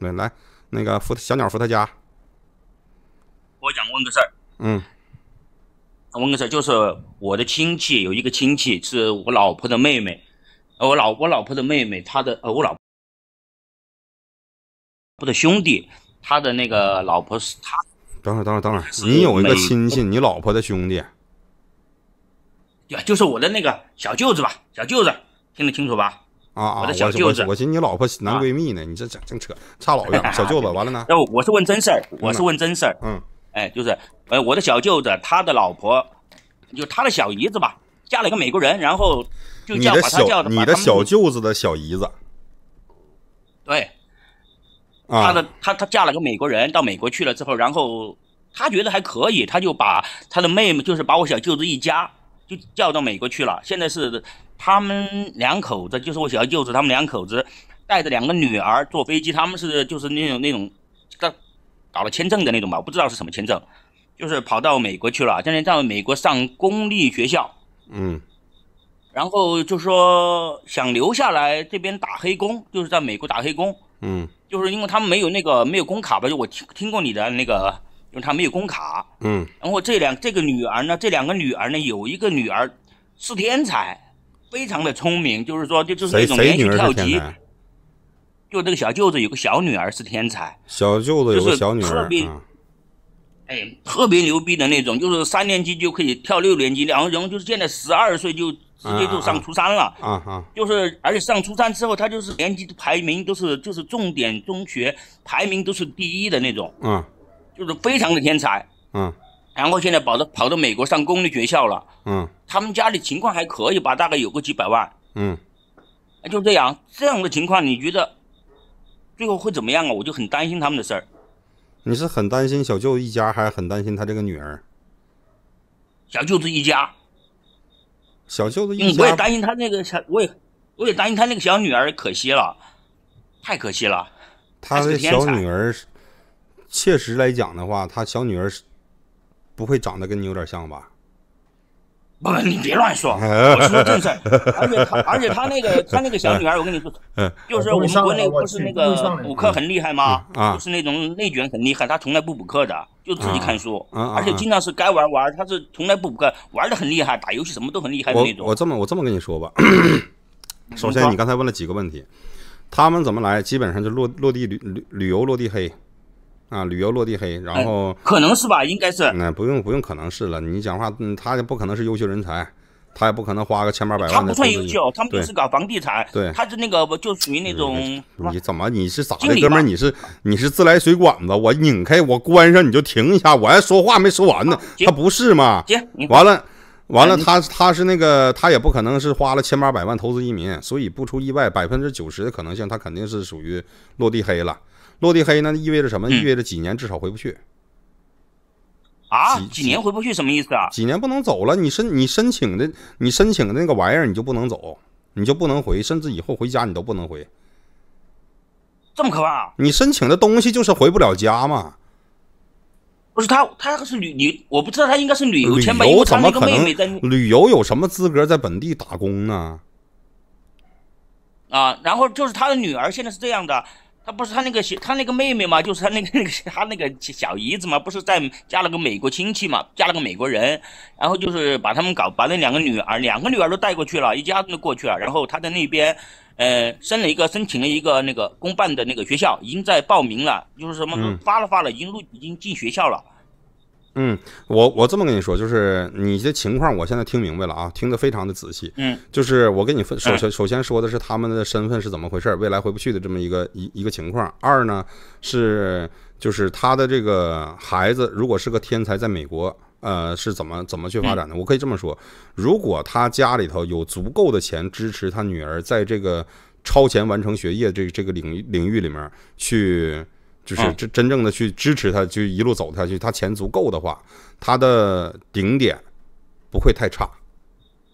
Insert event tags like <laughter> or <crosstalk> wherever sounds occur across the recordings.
来来，那个伏小鸟伏特加。我想问个事儿，嗯，问个事儿，就是我的亲戚有一个亲戚是我老婆的妹妹，呃，我老我老婆的妹妹，她的呃我老婆，我的兄弟，他的那个老婆是他。等会儿，等会儿，等会儿，你有一个亲戚，你老婆的兄弟。呀，就是我的那个小舅子吧，小舅子，听得清楚吧？啊啊！我的小舅子，我寻思你老婆男闺蜜呢，你这这真扯，差老远。小舅子，<laughs> 完了呢？那我是问真事儿，我是问真事儿。嗯，哎，就是，呃，我的小舅子，他的老婆，就他的小姨子吧，嫁了一个美国人，然后就叫把他叫的，你的小舅子的小姨子，对，他的他他嫁了个美国人，到美国去了之后，然后他觉得还可以，他就把他的妹妹，就是把我小舅子一家就叫到美国去了，现在是。他们两口子就是我小舅子，他们两口子带着两个女儿坐飞机，他们是就是那种那种，打搞了签证的那种吧，我不知道是什么签证，就是跑到美国去了，现在在美国上公立学校，嗯，然后就说想留下来这边打黑工，就是在美国打黑工，嗯，就是因为他们没有那个没有工卡吧，就我听听过你的那个，因为他没有工卡，嗯，然后这两这个女儿呢，这两个女儿呢，有一个女儿是天才。非常的聪明，就是说，就就是那种连续跳级，就这个小舅子有个小女儿是天才，小舅子有小女儿，哎，特别牛逼的那种，就是三年级就可以跳六年级，然后然后就是现在十二岁就直接就上初三了，啊啊，就是而且上初三之后，他就是年级排名都是就是重点中学排名都是第一的那种，嗯，就是非常的天才，嗯。然后现在跑到跑到美国上公立学校了，嗯，他们家里情况还可以吧，大概有个几百万，嗯，就这样这样的情况，你觉得最后会怎么样啊？我就很担心他们的事儿。你是很担心小舅子一家，还是很担心他这个女儿？小舅子一家，小舅子一家，我也担心他那个小，我也我也担心他那个小女儿，可惜了，太可惜了。他的小女儿，确实来讲的话，他小女儿不会长得跟你有点像吧？不，你别乱说，<laughs> 我说正事而且他，而且他那个，<laughs> 他那个小女儿，我跟你说，就是我们国内不是那个补课很厉害吗？就是那种内卷很厉害，他从来不补课的，就自己看书。而且经常是该玩玩，他是从来不补课，玩的很厉害，打游戏什么都很厉害的那种。我这么我这么跟你说吧，<coughs> 首先你刚才问了几个问题，他们怎么来？基本上就落落地旅旅旅游落地黑。啊，旅游落地黑，然后可能是吧，应该是。那不用不用，可能是了。你讲话，他也不可能是优秀人才，他也不可能花个千八百万。他不算优秀，他们是搞房地产。对，他是那个，就属于那种。你怎么？你是咋的，哥们？你是你是自来水管子？我拧开，我关上你就停一下。我还说话没说完呢，他不是吗？姐，完了完了，他他是那个，他也不可能是花了千八百万投资移民，所以不出意外，百分之九十的可能性，他肯定是属于落地黑了。落地黑那意味着什么？意味着几年至少回不去。啊，几年回不去什么意思啊？几年不能走了，你申你申请的，你申请的那个玩意儿你就不能走，你就不能回，甚至以后回家你都不能回。这么可怕？你申请的东西就是回不了家嘛。不是他，他是旅旅，我不知道他应该是旅游。旅游怎么可能？旅游有什么资格在本地打工呢？啊，然后就是他的女儿，现在是这样的。他不是他那个小他那个妹妹嘛，就是他那个那个 <laughs> 他那个小姨子嘛，不是在嫁了个美国亲戚嘛，嫁了个美国人，然后就是把他们搞把那两个女儿两个女儿都带过去了一家子都过去了，然后他在那边，呃，申了一个申请了一个那个公办的那个学校，已经在报名了，就是什么发了发了，已经录已经进学校了。嗯，我我这么跟你说，就是你这情况，我现在听明白了啊，听得非常的仔细。嗯，就是我跟你分首先首先说的是他们的身份是怎么回事，未来回不去的这么一个一一个情况。二呢是就是他的这个孩子如果是个天才，在美国呃是怎么怎么去发展的？我可以这么说，如果他家里头有足够的钱支持他女儿在这个超前完成学业这这个领域领域里面去。就是这真正的去支持他，就一路走下去。他钱足够的话，他的顶点不会太差，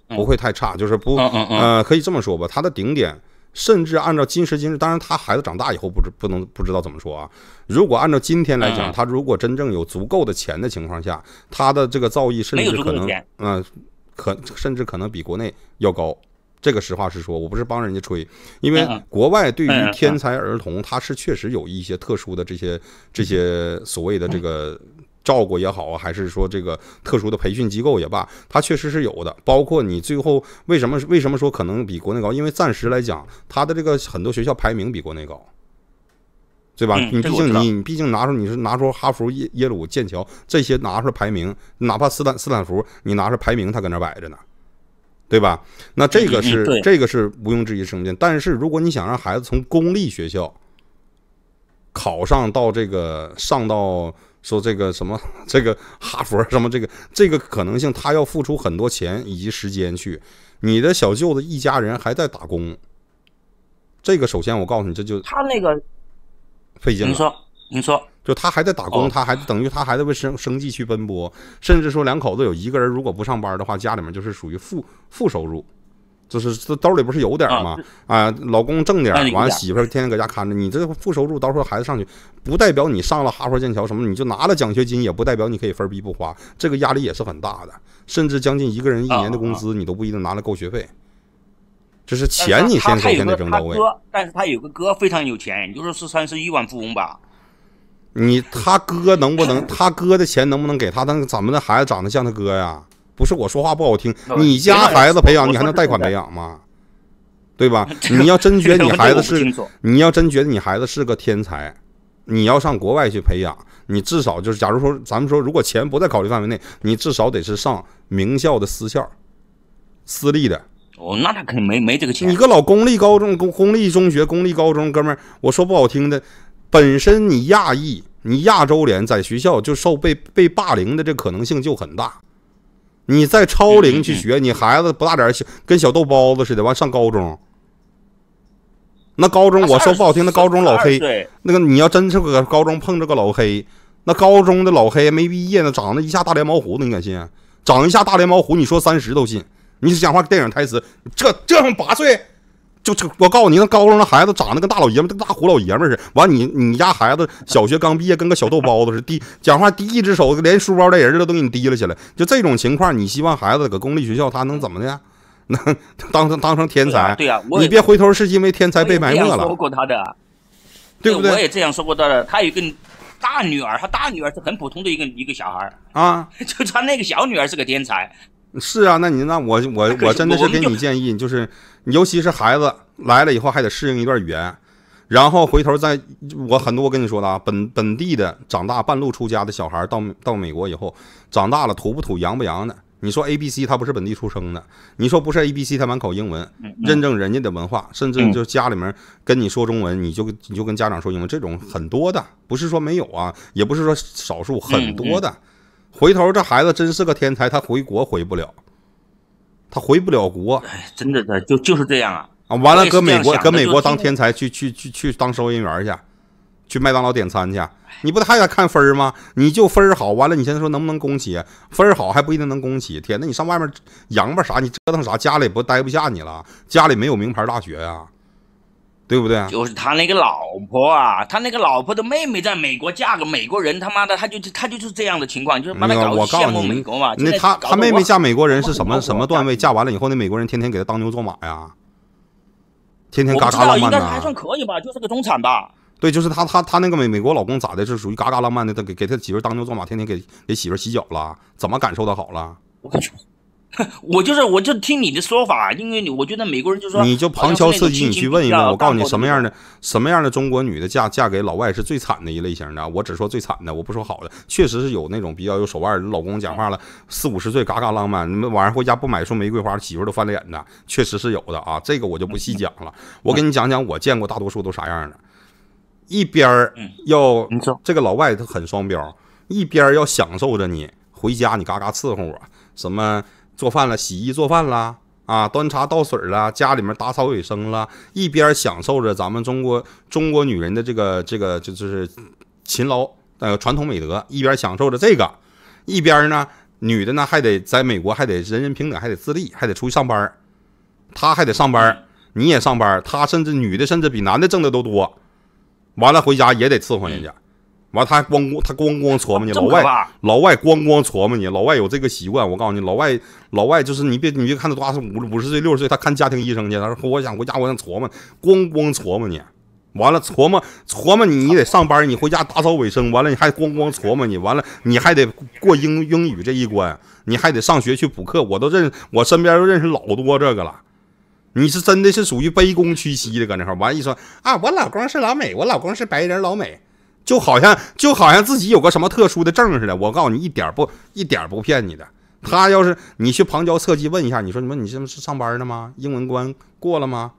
不会太差。就是不呃，可以这么说吧。他的顶点，甚至按照今时今日，当然他孩子长大以后不知不能不知道怎么说啊。如果按照今天来讲，他如果真正有足够的钱的情况下，他的这个造诣甚至可能，嗯，可甚至可能比国内要高。这个实话实说，我不是帮人家吹，因为国外对于天才儿童，他是确实有一些特殊的这些这些所谓的这个照顾也好啊，还是说这个特殊的培训机构也罢，他确实是有的。包括你最后为什么为什么说可能比国内高？因为暂时来讲，他的这个很多学校排名比国内高，对吧？你毕竟你毕竟拿出你是拿出哈佛、耶耶鲁、剑桥这些拿出来排名，哪怕斯坦斯坦福你拿出排名，他搁那摆着呢。对吧？那这个是这个是毋庸置疑，是关但是如果你想让孩子从公立学校考上到这个上到说这个什么这个哈佛什么这个这个可能性，他要付出很多钱以及时间去。你的小舅子一家人还在打工，这个首先我告诉你，这就他那个费劲了。您说，您说。就他还在打工，他还等于他还在为生生计去奔波，甚至说两口子有一个人如果不上班的话，家里面就是属于负负收入，就是这兜里不是有点吗？啊，老公挣点，完媳妇天天搁家看着你这负收入，到时候孩子上去，不代表你上了哈佛、剑桥什么，你就拿了奖学金，也不代表你可以分逼不花，这个压力也是很大的，甚至将近一个人一年的工资你都不一定拿了够学费，就是钱你先首先得挣到位。但是他有个哥非常有钱，你就说四算是亿万富翁吧。你他哥能不能？<coughs> 他哥的钱能不能给他？那咱们的孩子长得像他哥呀？不是我说话不好听，你家孩子培养你还能贷款培养吗？对吧？你要真觉得你孩子是，你要真觉得你孩子是个天才，你要上国外去培养，你至少就是，假如说咱们说，如果钱不在考虑范围内，你至少得是上名校的私校，私立的。哦，那他肯定没没这个钱。你个老公立高中、公公立中学、公立高中，哥们儿，我说不好听的。本身你亚裔，你亚洲人，在学校就受被被霸凌的这可能性就很大。你在超龄去学，你孩子不大点跟小豆包子似的。完上高中，那高中我说不好听，那高中老黑。那个你要真是搁高中碰着个老黑，那高中的老黑没毕业呢，长得一下大脸毛胡子，你敢信？长一下大脸毛胡子，你说三十都信？你讲话电影台词？这这他妈八岁？就这，我告诉你，那高中的孩子长得跟大老爷们，跟大胡老爷们似的。完，你你家孩子小学刚毕业，跟个小豆包子似的，低讲话，低一只手连书包带人都都给你提了起来。就这种情况，你希望孩子搁公立学校，他能怎么的？能 <laughs> 当成当成天才？对呀，你别回头是因为天才被埋没了。说过他的，对不对？我也这样说过他的。他有一个大女儿，他大女儿是很普通的一个一个小孩儿啊，就他那个小女儿是个天才。是啊，那你那我我我真的是给你建议，就是尤其是孩子来了以后，还得适应一段语言，然后回头再我很多我跟你说的啊，本本地的长大半路出家的小孩到到美国以后，长大了土不土洋不洋的？你说 A B C 他不是本地出生的，你说不是 A B C 他满口英文，认证人家的文化，甚至就家里面跟你说中文，你就你就跟家长说英文，这种很多的，不是说没有啊，也不是说少数，很多的。回头这孩子真是个天才，他回国回不了，他回不了国。哎，真的，他就就是这样啊！啊，完了，搁美国，搁美国当天才去，去，去，去当收银员去，去麦当劳点餐去。你不得还得看分吗？你就分好，完了，你现在说能不能供起？分好还不一定能供起。天哪，你上外面扬吧啥？你折腾啥？家里不待不下你了，家里没有名牌大学呀。对不对？就是他那个老婆啊，他那个老婆的妹妹在美国嫁个美国人，他妈的，他就他就是这样的情况，就是把他搞羡慕美国嘛。那他他妹妹嫁美国人是什么什么段位？嫁完了以后，那美国人天天给他当牛做马呀，天天嘎嘎浪漫的。应该还算可以吧，就是个中产吧。对，就是他他他那个美美国老公咋的？是属于嘎嘎浪漫的，他给给他媳妇当牛做马，天天给给媳妇洗脚了，怎么感受的好了？我去。<laughs> 我就是，我就听你的说法，因为你我觉得美国人就说你就旁敲侧击，你去问一问，我告诉你什么样的什么样的中国女的嫁嫁给老外是最惨的一类型的。我只说最惨的，我不说好的，确实是有那种比较有手腕老公讲话了四五十岁嘎嘎浪漫，你们晚上回家不买束玫瑰花，媳妇都翻脸的，确实是有的啊。这个我就不细讲了，我给你讲讲我见过大多数都啥样的，一边儿要你这个老外他很双标，一边要享受着你回家你嘎嘎伺候我什么。做饭了，洗衣做饭啦，啊，端茶倒水儿啦，家里面打扫卫生了，一边享受着咱们中国中国女人的这个这个，就就是勤劳呃传统美德，一边享受着这个，一边呢，女的呢还得在美国还得人人平等，还得自立，还得出去上班儿，她还得上班儿，你也上班儿，她甚至女的甚至比男的挣的都多，完了回家也得伺候人家。完，他还光咣，他光光琢磨你，老外，老外光光琢磨你，老外有这个习惯。我告诉你，老外，老外就是你别你别看他多大，五五十岁六十岁，他看家庭医生去。他说我想回家，我想琢磨，光光琢磨你。完了琢磨琢磨你，你得上班，你回家打扫卫生。完了你还光光琢磨你，完了你还得过英英语这一关，你还得上学去补课。我都认我身边都认识老多这个了。你是真的是属于卑躬屈膝的搁那块。完一说啊，我老公是老美，我老公是白人老美。就好像就好像自己有个什么特殊的证似的，我告诉你一点不一点不骗你的。他要是你去旁敲侧击问一下，你说你们你这是上班的吗？英文关过了吗？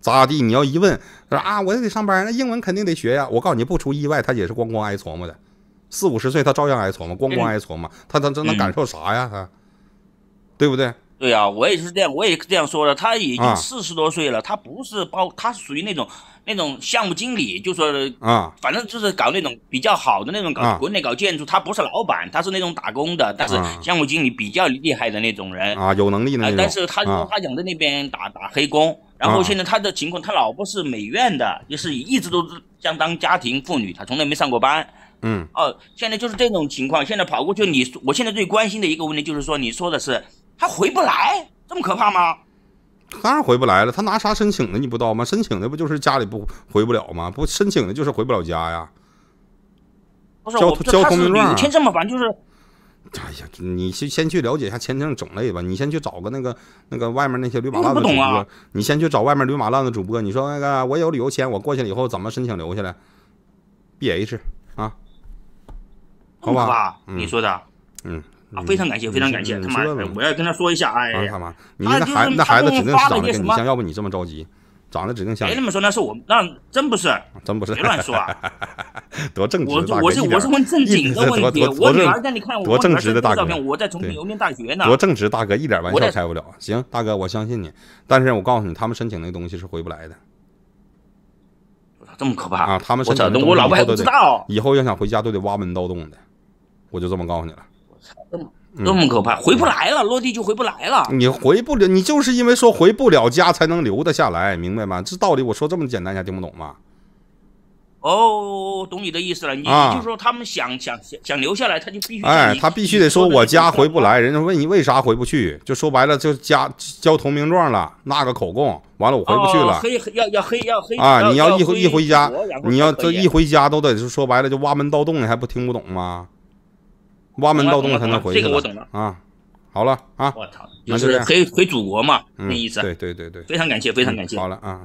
咋地？你要一问，他说啊，我也得上班，那英文肯定得学呀。我告诉你，不出意外，他也是光光挨琢磨的。四五十岁，他照样挨琢磨，光光挨琢磨，他他他能感受啥呀？他，对不对？对啊，我也是这样，我也这样说的。他已经四十多岁了，他不是包，他是属于那种那种项目经理，就说啊，反正就是搞那种比较好的那种搞国内搞建筑，他不是老板，他是那种打工的，但是项目经理比较厉害的那种人啊，有能力的、但是他他想在那边打打黑工，然后现在他的情况，他老婆是美院的，就是一直都是相当家庭妇女，她从来没上过班。嗯，哦，现在就是这种情况。现在跑过去，你我现在最关心的一个问题就是说，你说的是。还回不来，这么可怕吗？当然回不来了。他拿啥申请的？你不知道吗？申请的不就是家里不回不了吗？不申请的就是回不了家呀。交交通混乱。签这反正就是。哎呀，你先先去了解一下签证种类吧。你先去找个那个那个外面那些驴马烂的主播。啊。你先去找外面驴马烂的主播。你说那个，我有旅游签，我过去了以后怎么申请留下来？B H 啊，好吧，你说的，嗯。啊！非常感谢，非常感谢！他妈的，我要跟他说一下，哎呀他妈！你那孩那孩子指定长得像，要不你这么着急？长得指定像。别这么说，那是我，那真不是。真不是！别乱说啊！<laughs> 多正直大哥。我我是我是问正经的 <laughs> 问题。我女儿，你看我女儿的照片，我在重庆邮电大学呢。多正直大哥，一点玩笑开不了。行，大哥，我相信你。但是我告诉你，他们申请那东西是回不来的。我操，这么可怕啊！他们申请东西，我老婆都不知道。以后要想回家都得挖门盗洞的，我就这么告诉你了。这么这么可怕，回不来了，落地就回不来了。你回不了，你就是因为说回不了家才能留得下来，明白吗？这道理我说这么简单，还听不懂吗？哦，懂你的意思了，你就说他们想想想留下来，他就必须哎，他必须得说我家回不来。人家问你为啥回不去，就说白了就家交投名状了，那个口供，完了我回不去了。黑要要黑要黑啊！你要一回一回家，你要这一回家都得说白了就挖门盗洞你还不听不懂吗？挖门盗洞才能回去，这个我懂了啊。好了啊，我操，就是回可以回祖国嘛，那意思。对对对对，非常感谢，非常感谢。好了啊，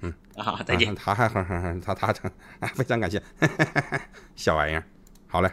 嗯好，再见。他还哼哼哼，他他成，非常感谢，小玩意儿，好嘞。